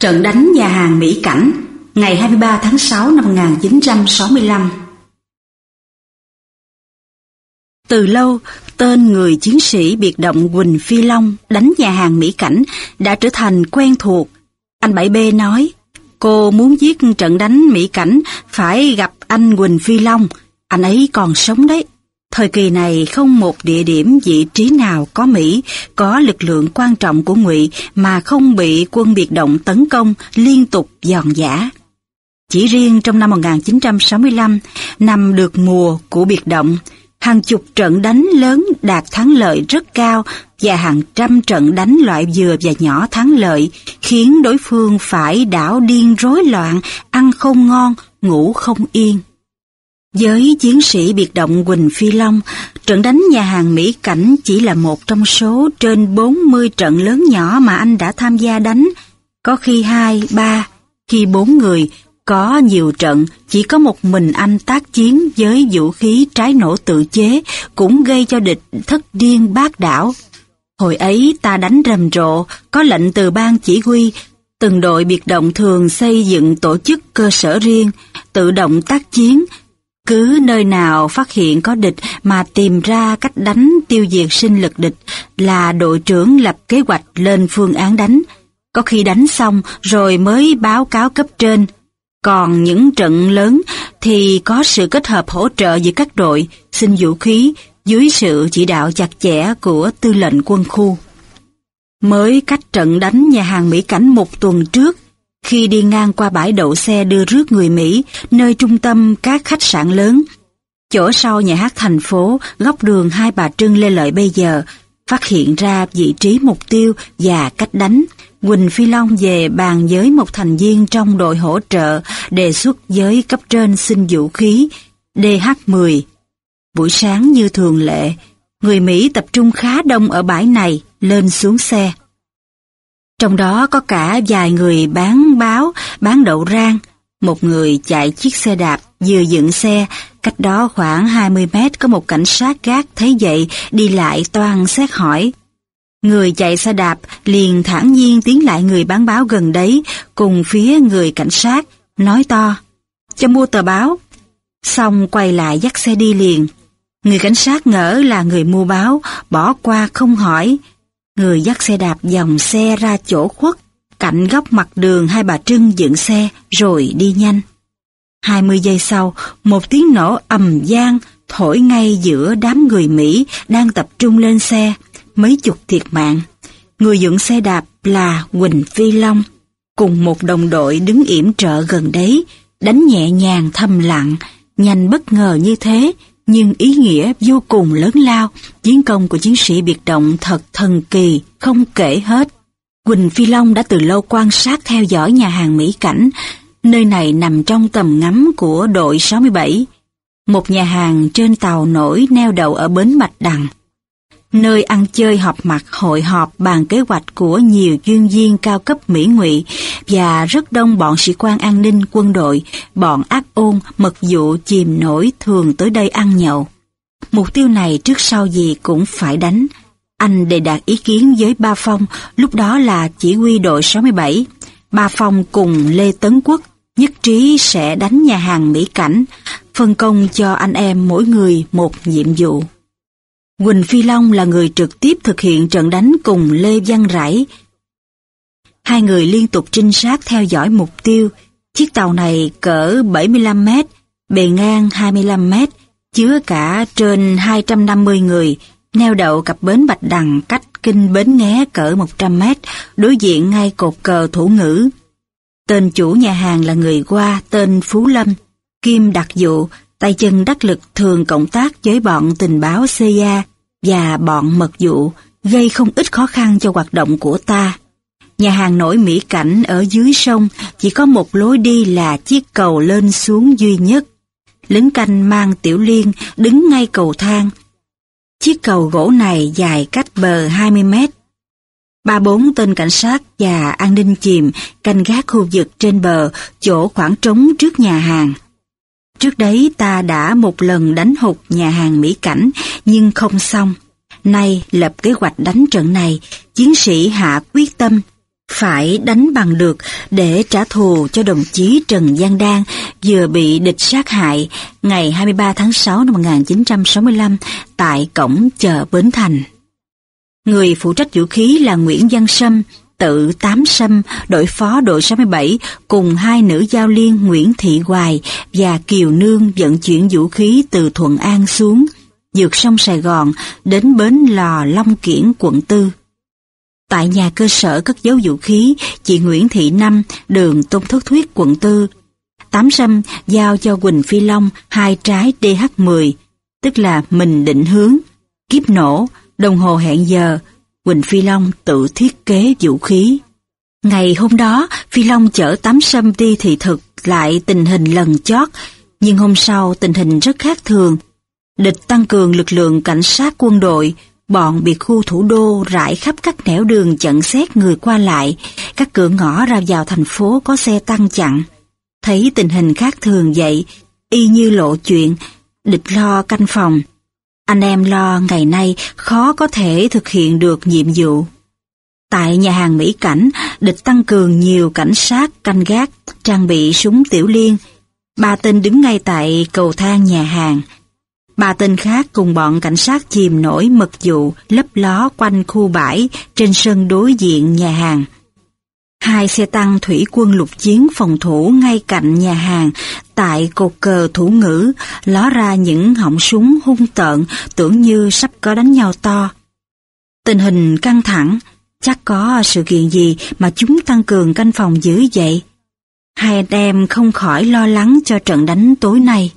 Trận đánh nhà hàng Mỹ Cảnh ngày 23 tháng 6 năm 1965 Từ lâu, tên người chiến sĩ biệt động Quỳnh Phi Long đánh nhà hàng Mỹ Cảnh đã trở thành quen thuộc. Anh bảy b nói, cô muốn giết trận đánh Mỹ Cảnh phải gặp anh Quỳnh Phi Long, anh ấy còn sống đấy. Thời kỳ này không một địa điểm vị trí nào có Mỹ, có lực lượng quan trọng của Ngụy mà không bị quân biệt động tấn công liên tục dòn giã. Chỉ riêng trong năm 1965, năm được mùa của biệt động, hàng chục trận đánh lớn đạt thắng lợi rất cao và hàng trăm trận đánh loại vừa và nhỏ thắng lợi khiến đối phương phải đảo điên rối loạn, ăn không ngon, ngủ không yên. Với chiến sĩ biệt động Quỳnh Phi Long, trận đánh nhà hàng Mỹ Cảnh chỉ là một trong số trên 40 trận lớn nhỏ mà anh đã tham gia đánh, có khi hai, ba, khi bốn người, có nhiều trận chỉ có một mình anh tác chiến với vũ khí trái nổ tự chế cũng gây cho địch thất điên bát đảo. Hồi ấy ta đánh rầm rộ, có lệnh từ ban chỉ huy, từng đội biệt động thường xây dựng tổ chức cơ sở riêng, tự động tác chiến, cứ nơi nào phát hiện có địch mà tìm ra cách đánh tiêu diệt sinh lực địch là đội trưởng lập kế hoạch lên phương án đánh. Có khi đánh xong rồi mới báo cáo cấp trên. Còn những trận lớn thì có sự kết hợp hỗ trợ giữa các đội, xin vũ khí dưới sự chỉ đạo chặt chẽ của tư lệnh quân khu. Mới cách trận đánh nhà hàng Mỹ Cảnh một tuần trước, khi đi ngang qua bãi đậu xe đưa rước người Mỹ, nơi trung tâm các khách sạn lớn, chỗ sau nhà hát thành phố, góc đường Hai Bà Trưng Lê Lợi bây giờ, phát hiện ra vị trí mục tiêu và cách đánh. Quỳnh Phi Long về bàn với một thành viên trong đội hỗ trợ đề xuất với cấp trên xin vũ khí DH-10. Buổi sáng như thường lệ, người Mỹ tập trung khá đông ở bãi này, lên xuống xe. Trong đó có cả vài người bán báo, bán đậu rang, một người chạy chiếc xe đạp vừa dựng xe, cách đó khoảng 20 mét có một cảnh sát gác thấy vậy đi lại toan xét hỏi. Người chạy xe đạp liền thản nhiên tiến lại người bán báo gần đấy cùng phía người cảnh sát, nói to, cho mua tờ báo. Xong quay lại dắt xe đi liền. Người cảnh sát ngỡ là người mua báo, bỏ qua không hỏi, Người dắt xe đạp dòng xe ra chỗ khuất, cạnh góc mặt đường hai bà Trưng dựng xe rồi đi nhanh. Hai mươi giây sau, một tiếng nổ ầm gian thổi ngay giữa đám người Mỹ đang tập trung lên xe, mấy chục thiệt mạng. Người dựng xe đạp là Quỳnh Phi Long, cùng một đồng đội đứng yểm trợ gần đấy, đánh nhẹ nhàng thầm lặng, nhanh bất ngờ như thế nhưng ý nghĩa vô cùng lớn lao, chiến công của chiến sĩ biệt động thật thần kỳ, không kể hết. Quỳnh Phi Long đã từ lâu quan sát theo dõi nhà hàng Mỹ Cảnh, nơi này nằm trong tầm ngắm của đội 67, một nhà hàng trên tàu nổi neo đậu ở bến Bạch Đằng nơi ăn chơi họp mặt hội họp bàn kế hoạch của nhiều chuyên viên cao cấp Mỹ ngụy và rất đông bọn sĩ quan an ninh quân đội, bọn ác ôn, mật vụ chìm nổi thường tới đây ăn nhậu. Mục tiêu này trước sau gì cũng phải đánh. Anh đề đạt ý kiến với Ba Phong, lúc đó là chỉ huy đội 67. Ba Phong cùng Lê Tấn Quốc nhất trí sẽ đánh nhà hàng Mỹ Cảnh, phân công cho anh em mỗi người một nhiệm vụ. Quỳnh Phi Long là người trực tiếp thực hiện trận đánh cùng Lê Văn Rải. Hai người liên tục trinh sát theo dõi mục tiêu. Chiếc tàu này cỡ 75 mét, bề ngang 25 mét, chứa cả trên 250 người, neo đậu cặp bến Bạch Đằng cách kinh bến nghé cỡ 100 mét, đối diện ngay cột cờ thủ ngữ. Tên chủ nhà hàng là người qua tên Phú Lâm, kim đặc dụ, tay chân đắc lực thường cộng tác với bọn tình báo CIA và bọn mật vụ gây không ít khó khăn cho hoạt động của ta. Nhà hàng nổi Mỹ Cảnh ở dưới sông chỉ có một lối đi là chiếc cầu lên xuống duy nhất. Lính canh mang Tiểu Liên đứng ngay cầu thang. Chiếc cầu gỗ này dài cách bờ 20 mét. Ba bốn tên cảnh sát và an ninh chìm canh gác khu vực trên bờ, chỗ khoảng trống trước nhà hàng. Trước đấy ta đã một lần đánh hụt nhà hàng Mỹ Cảnh nhưng không xong. Nay lập kế hoạch đánh trận này, chiến sĩ hạ quyết tâm phải đánh bằng được để trả thù cho đồng chí Trần Giang Đan vừa bị địch sát hại ngày 23 tháng 6 năm 1965 tại cổng chợ Bến Thành. Người phụ trách vũ khí là Nguyễn Văn Sâm, tự Tám Sâm, đội phó đội 67 cùng hai nữ giao liên Nguyễn Thị Hoài và Kiều Nương vận chuyển vũ khí từ Thuận An xuống, dược sông Sài Gòn đến bến lò Long Kiển quận Tư. Tại nhà cơ sở cất giấu vũ khí, chị Nguyễn Thị Năm, đường Tôn Thất Thuyết quận Tư, Tám Sâm giao cho Quỳnh Phi Long hai trái DH10, tức là mình định hướng, kiếp nổ, đồng hồ hẹn giờ, Quỳnh Phi Long tự thiết kế vũ khí. Ngày hôm đó, Phi Long chở tám sâm đi thị thực lại tình hình lần chót, nhưng hôm sau tình hình rất khác thường. Địch tăng cường lực lượng cảnh sát quân đội, bọn biệt khu thủ đô rải khắp các nẻo đường chặn xét người qua lại, các cửa ngõ ra vào thành phố có xe tăng chặn. Thấy tình hình khác thường vậy, y như lộ chuyện, địch lo canh phòng, anh em lo ngày nay khó có thể thực hiện được nhiệm vụ. Tại nhà hàng Mỹ Cảnh, địch tăng cường nhiều cảnh sát canh gác, trang bị súng tiểu liên. Ba tên đứng ngay tại cầu thang nhà hàng. Ba tên khác cùng bọn cảnh sát chìm nổi mật vụ lấp ló quanh khu bãi trên sân đối diện nhà hàng. Hai xe tăng thủy quân lục chiến phòng thủ ngay cạnh nhà hàng tại cột cờ thủ ngữ ló ra những họng súng hung tợn tưởng như sắp có đánh nhau to. Tình hình căng thẳng, chắc có sự kiện gì mà chúng tăng cường canh phòng dữ vậy. Hai anh em không khỏi lo lắng cho trận đánh tối nay.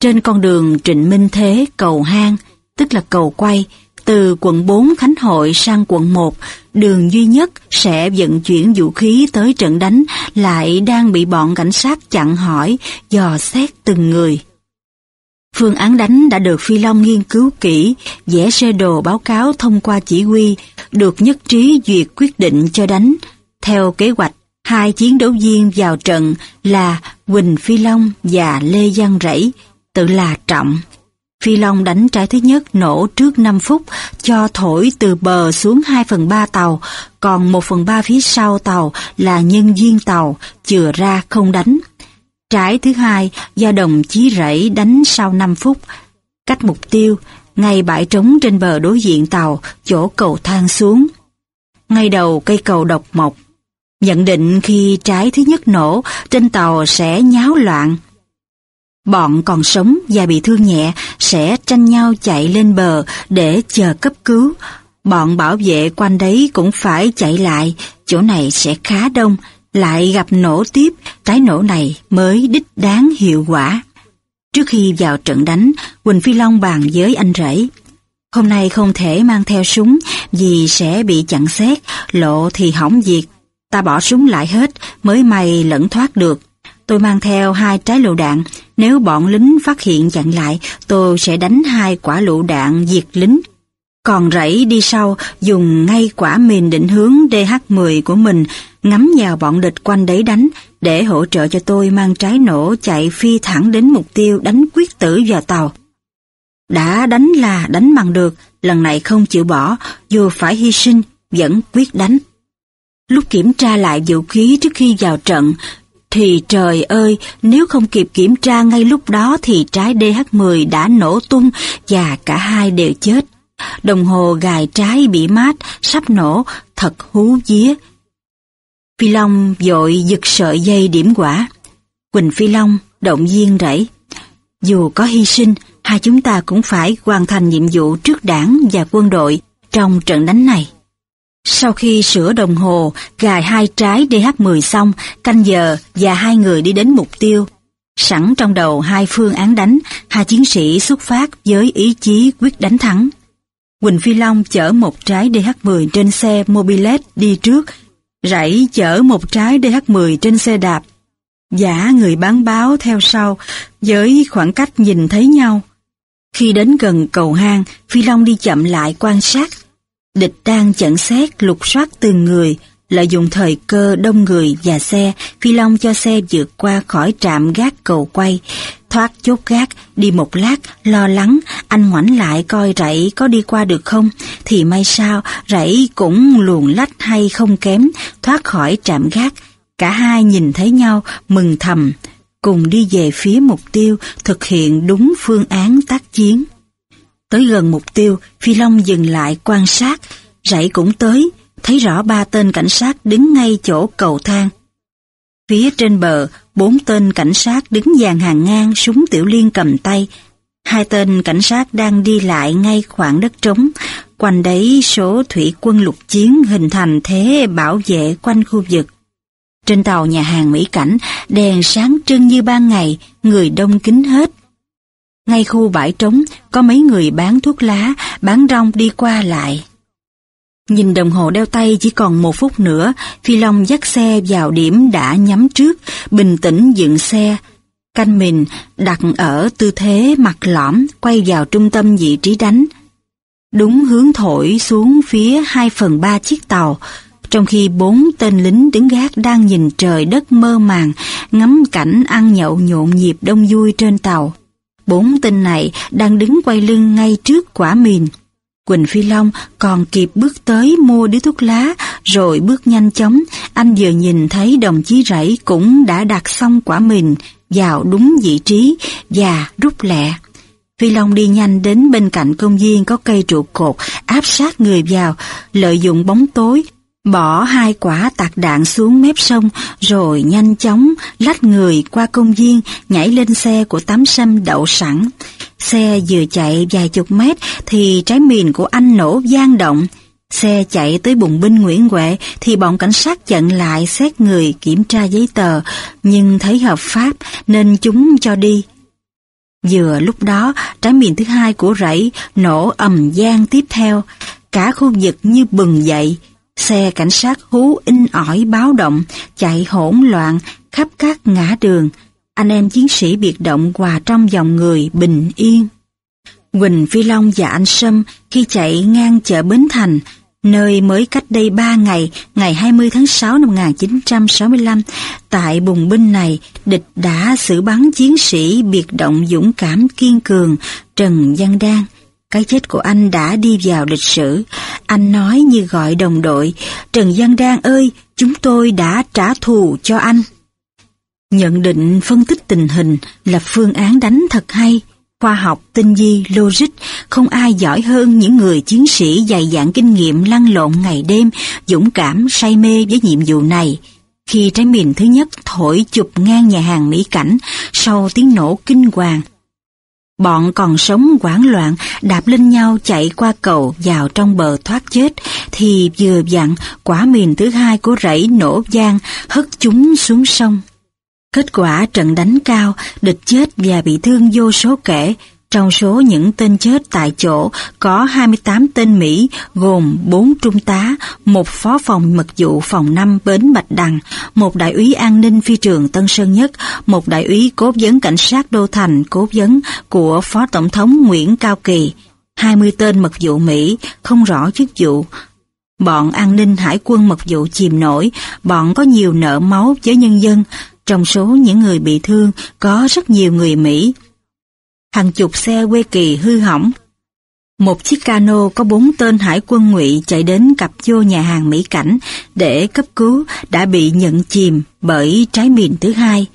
Trên con đường Trịnh Minh Thế cầu hang, tức là cầu quay, từ quận 4 Khánh Hội sang quận 1, đường duy nhất sẽ vận chuyển vũ khí tới trận đánh lại đang bị bọn cảnh sát chặn hỏi, dò xét từng người. Phương án đánh đã được Phi Long nghiên cứu kỹ, vẽ sơ đồ báo cáo thông qua chỉ huy, được nhất trí duyệt quyết định cho đánh. Theo kế hoạch, hai chiến đấu viên vào trận là huỳnh Phi Long và Lê Giang Rẫy, tự là Trọng. Phi Long đánh trái thứ nhất nổ trước 5 phút, cho thổi từ bờ xuống 2 phần 3 tàu, còn 1 phần 3 phía sau tàu là nhân viên tàu, chừa ra không đánh. Trái thứ hai do đồng chí rẫy đánh sau 5 phút, cách mục tiêu, ngay bãi trống trên bờ đối diện tàu, chỗ cầu thang xuống. Ngay đầu cây cầu độc mộc Nhận định khi trái thứ nhất nổ, trên tàu sẽ nháo loạn, Bọn còn sống và bị thương nhẹ sẽ tranh nhau chạy lên bờ để chờ cấp cứu. Bọn bảo vệ quanh đấy cũng phải chạy lại, chỗ này sẽ khá đông, lại gặp nổ tiếp, cái nổ này mới đích đáng hiệu quả. Trước khi vào trận đánh, Quỳnh Phi Long bàn với anh rể. Hôm nay không thể mang theo súng vì sẽ bị chặn xét, lộ thì hỏng việc. Ta bỏ súng lại hết, mới may lẫn thoát được. Tôi mang theo hai trái lựu đạn, nếu bọn lính phát hiện chặn lại, tôi sẽ đánh hai quả lựu đạn diệt lính. Còn rẫy đi sau, dùng ngay quả mìn định hướng DH-10 của mình, ngắm vào bọn địch quanh đấy đánh, để hỗ trợ cho tôi mang trái nổ chạy phi thẳng đến mục tiêu đánh quyết tử vào tàu. Đã đánh là đánh bằng được, lần này không chịu bỏ, dù phải hy sinh, vẫn quyết đánh. Lúc kiểm tra lại vũ khí trước khi vào trận, thì trời ơi, nếu không kịp kiểm tra ngay lúc đó thì trái DH10 đã nổ tung và cả hai đều chết. Đồng hồ gài trái bị mát, sắp nổ, thật hú vía. Phi Long vội giật sợi dây điểm quả. Quỳnh Phi Long động viên rẫy. Dù có hy sinh, hai chúng ta cũng phải hoàn thành nhiệm vụ trước đảng và quân đội trong trận đánh này. Sau khi sửa đồng hồ, gài hai trái DH10 xong, canh giờ và hai người đi đến mục tiêu. Sẵn trong đầu hai phương án đánh, hai chiến sĩ xuất phát với ý chí quyết đánh thắng. Quỳnh Phi Long chở một trái DH10 trên xe Mobilet đi trước, Rảy chở một trái DH10 trên xe đạp. Giả người bán báo theo sau, với khoảng cách nhìn thấy nhau. Khi đến gần cầu hang, Phi Long đi chậm lại quan sát Địch đang chẩn xét lục soát từng người, lợi dụng thời cơ đông người và xe, Phi Long cho xe vượt qua khỏi trạm gác cầu quay. Thoát chốt gác, đi một lát, lo lắng, anh ngoảnh lại coi rẫy có đi qua được không. Thì may sao, rẫy cũng luồn lách hay không kém, thoát khỏi trạm gác. Cả hai nhìn thấy nhau, mừng thầm, cùng đi về phía mục tiêu, thực hiện đúng phương án tác chiến. Tới gần mục tiêu, Phi Long dừng lại quan sát, rẫy cũng tới, thấy rõ ba tên cảnh sát đứng ngay chỗ cầu thang. Phía trên bờ, bốn tên cảnh sát đứng dàn hàng ngang súng tiểu liên cầm tay. Hai tên cảnh sát đang đi lại ngay khoảng đất trống, quanh đấy số thủy quân lục chiến hình thành thế bảo vệ quanh khu vực. Trên tàu nhà hàng Mỹ Cảnh, đèn sáng trưng như ban ngày, người đông kính hết ngay khu bãi trống có mấy người bán thuốc lá, bán rong đi qua lại. Nhìn đồng hồ đeo tay chỉ còn một phút nữa, Phi Long dắt xe vào điểm đã nhắm trước, bình tĩnh dựng xe. Canh mình đặt ở tư thế mặt lõm, quay vào trung tâm vị trí đánh. Đúng hướng thổi xuống phía 2 phần 3 chiếc tàu, trong khi bốn tên lính đứng gác đang nhìn trời đất mơ màng, ngắm cảnh ăn nhậu nhộn nhịp đông vui trên tàu. Bốn tên này đang đứng quay lưng ngay trước quả mìn. Quỳnh Phi Long còn kịp bước tới mua điếu thuốc lá, rồi bước nhanh chóng, anh vừa nhìn thấy đồng chí rẫy cũng đã đặt xong quả mìn vào đúng vị trí và rút lẹ. Phi Long đi nhanh đến bên cạnh công viên có cây trụ cột, áp sát người vào, lợi dụng bóng tối, bỏ hai quả tạc đạn xuống mép sông rồi nhanh chóng lách người qua công viên nhảy lên xe của tắm sâm đậu sẵn. Xe vừa chạy vài chục mét thì trái mìn của anh nổ gian động. Xe chạy tới bùng binh Nguyễn Huệ thì bọn cảnh sát chặn lại xét người kiểm tra giấy tờ nhưng thấy hợp pháp nên chúng cho đi. Vừa lúc đó, trái mìn thứ hai của rẫy nổ ầm gian tiếp theo, cả khu vực như bừng dậy, Xe cảnh sát hú in ỏi báo động, chạy hỗn loạn khắp các ngã đường. Anh em chiến sĩ biệt động hòa trong dòng người bình yên. Quỳnh Phi Long và anh Sâm khi chạy ngang chợ Bến Thành, nơi mới cách đây 3 ngày, ngày 20 tháng 6 năm 1965, tại bùng binh này, địch đã xử bắn chiến sĩ biệt động dũng cảm kiên cường Trần Văn đang cái chết của anh đã đi vào lịch sử. Anh nói như gọi đồng đội, Trần Giang Đan ơi, chúng tôi đã trả thù cho anh. Nhận định phân tích tình hình, lập phương án đánh thật hay, khoa học, tinh vi, logic, không ai giỏi hơn những người chiến sĩ dày dạn kinh nghiệm lăn lộn ngày đêm, dũng cảm, say mê với nhiệm vụ này. Khi trái mìn thứ nhất thổi chụp ngang nhà hàng Mỹ Cảnh, sau tiếng nổ kinh hoàng, Bọn còn sống hoảng loạn, đạp lên nhau chạy qua cầu vào trong bờ thoát chết, thì vừa dặn quả mìn thứ hai của rẫy nổ gian, hất chúng xuống sông. Kết quả trận đánh cao, địch chết và bị thương vô số kể, trong số những tên chết tại chỗ có 28 tên Mỹ gồm 4 trung tá, một phó phòng mật vụ phòng 5 bến Bạch Đằng, một đại úy an ninh phi trường Tân Sơn Nhất, một đại úy cố vấn cảnh sát Đô Thành cố vấn của Phó Tổng thống Nguyễn Cao Kỳ, 20 tên mật vụ Mỹ không rõ chức vụ, bọn an ninh hải quân mật vụ chìm nổi, bọn có nhiều nợ máu với nhân dân. Trong số những người bị thương có rất nhiều người Mỹ hàng chục xe quê kỳ hư hỏng. Một chiếc cano có bốn tên hải quân ngụy chạy đến cặp vô nhà hàng Mỹ Cảnh để cấp cứu đã bị nhận chìm bởi trái mìn thứ hai.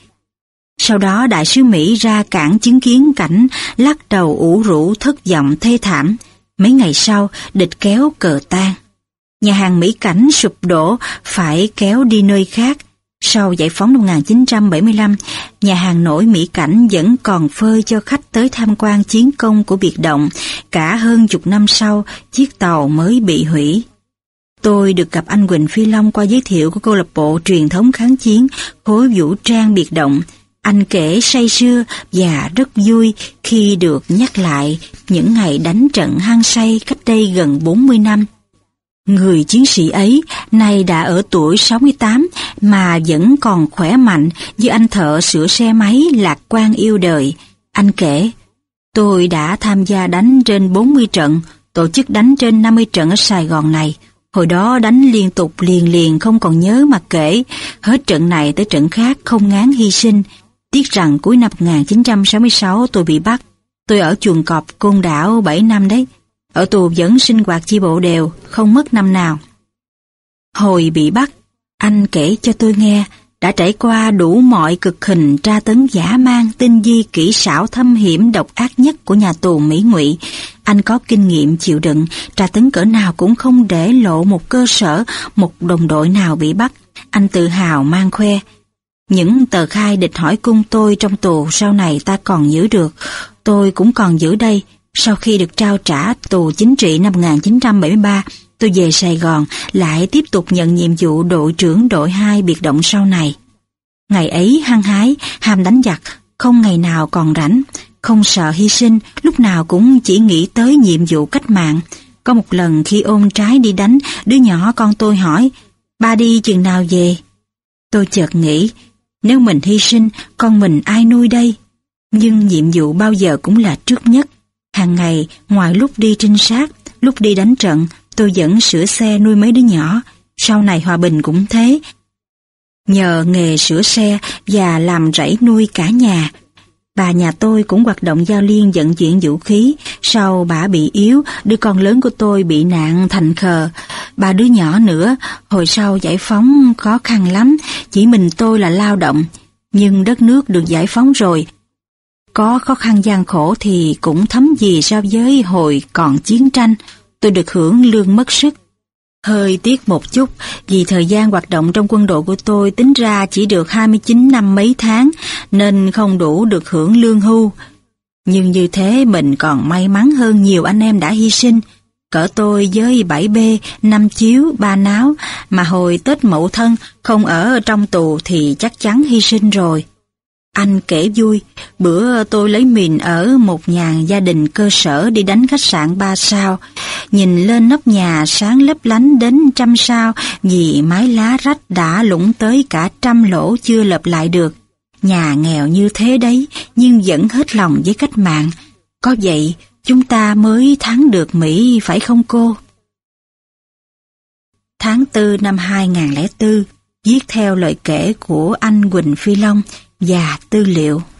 Sau đó đại sứ Mỹ ra cảng chứng kiến cảnh lắc đầu ủ rũ thất vọng thê thảm. Mấy ngày sau, địch kéo cờ tan. Nhà hàng Mỹ Cảnh sụp đổ, phải kéo đi nơi khác sau giải phóng năm 1975, nhà hàng nổi Mỹ Cảnh vẫn còn phơi cho khách tới tham quan chiến công của biệt động. Cả hơn chục năm sau, chiếc tàu mới bị hủy. Tôi được gặp anh Quỳnh Phi Long qua giới thiệu của câu lạc bộ truyền thống kháng chiến khối vũ trang biệt động. Anh kể say sưa và rất vui khi được nhắc lại những ngày đánh trận hang say cách đây gần 40 năm. Người chiến sĩ ấy nay đã ở tuổi 68 mà vẫn còn khỏe mạnh như anh thợ sửa xe máy lạc quan yêu đời. Anh kể, tôi đã tham gia đánh trên 40 trận, tổ chức đánh trên 50 trận ở Sài Gòn này. Hồi đó đánh liên tục liền liền không còn nhớ mà kể, hết trận này tới trận khác không ngán hy sinh. Tiếc rằng cuối năm 1966 tôi bị bắt, tôi ở chuồng cọp Côn Đảo 7 năm đấy ở tù vẫn sinh hoạt chi bộ đều, không mất năm nào. Hồi bị bắt, anh kể cho tôi nghe đã trải qua đủ mọi cực hình tra tấn giả mang tinh vi kỹ xảo thâm hiểm độc ác nhất của nhà tù Mỹ Ngụy. Anh có kinh nghiệm chịu đựng, tra tấn cỡ nào cũng không để lộ một cơ sở, một đồng đội nào bị bắt. Anh tự hào mang khoe. Những tờ khai địch hỏi cung tôi trong tù sau này ta còn giữ được, tôi cũng còn giữ đây, sau khi được trao trả tù chính trị năm 1973, tôi về Sài Gòn lại tiếp tục nhận nhiệm vụ đội trưởng đội 2 biệt động sau này. Ngày ấy hăng hái, ham đánh giặc, không ngày nào còn rảnh, không sợ hy sinh, lúc nào cũng chỉ nghĩ tới nhiệm vụ cách mạng. Có một lần khi ôm trái đi đánh, đứa nhỏ con tôi hỏi, ba đi chừng nào về? Tôi chợt nghĩ, nếu mình hy sinh, con mình ai nuôi đây? Nhưng nhiệm vụ bao giờ cũng là trước nhất. Hàng ngày, ngoài lúc đi trinh sát, lúc đi đánh trận, tôi vẫn sửa xe nuôi mấy đứa nhỏ. Sau này Hòa Bình cũng thế. Nhờ nghề sửa xe và làm rẫy nuôi cả nhà, Bà nhà tôi cũng hoạt động giao liên vận chuyển vũ khí, sau bà bị yếu, đứa con lớn của tôi bị nạn thành khờ. Bà đứa nhỏ nữa, hồi sau giải phóng khó khăn lắm, chỉ mình tôi là lao động. Nhưng đất nước được giải phóng rồi, có khó khăn gian khổ thì cũng thấm gì so với hồi còn chiến tranh, tôi được hưởng lương mất sức. Hơi tiếc một chút vì thời gian hoạt động trong quân đội của tôi tính ra chỉ được 29 năm mấy tháng nên không đủ được hưởng lương hưu. Nhưng như thế mình còn may mắn hơn nhiều anh em đã hy sinh. Cỡ tôi với 7B, 5 chiếu, 3 náo mà hồi Tết Mậu Thân không ở trong tù thì chắc chắn hy sinh rồi. Anh kể vui, bữa tôi lấy mìn ở một nhà gia đình cơ sở đi đánh khách sạn ba sao. Nhìn lên nóc nhà sáng lấp lánh đến trăm sao vì mái lá rách đã lũng tới cả trăm lỗ chưa lợp lại được. Nhà nghèo như thế đấy nhưng vẫn hết lòng với cách mạng. Có vậy chúng ta mới thắng được Mỹ phải không cô? Tháng 4 năm 2004, viết theo lời kể của anh Quỳnh Phi Long, và tư liệu.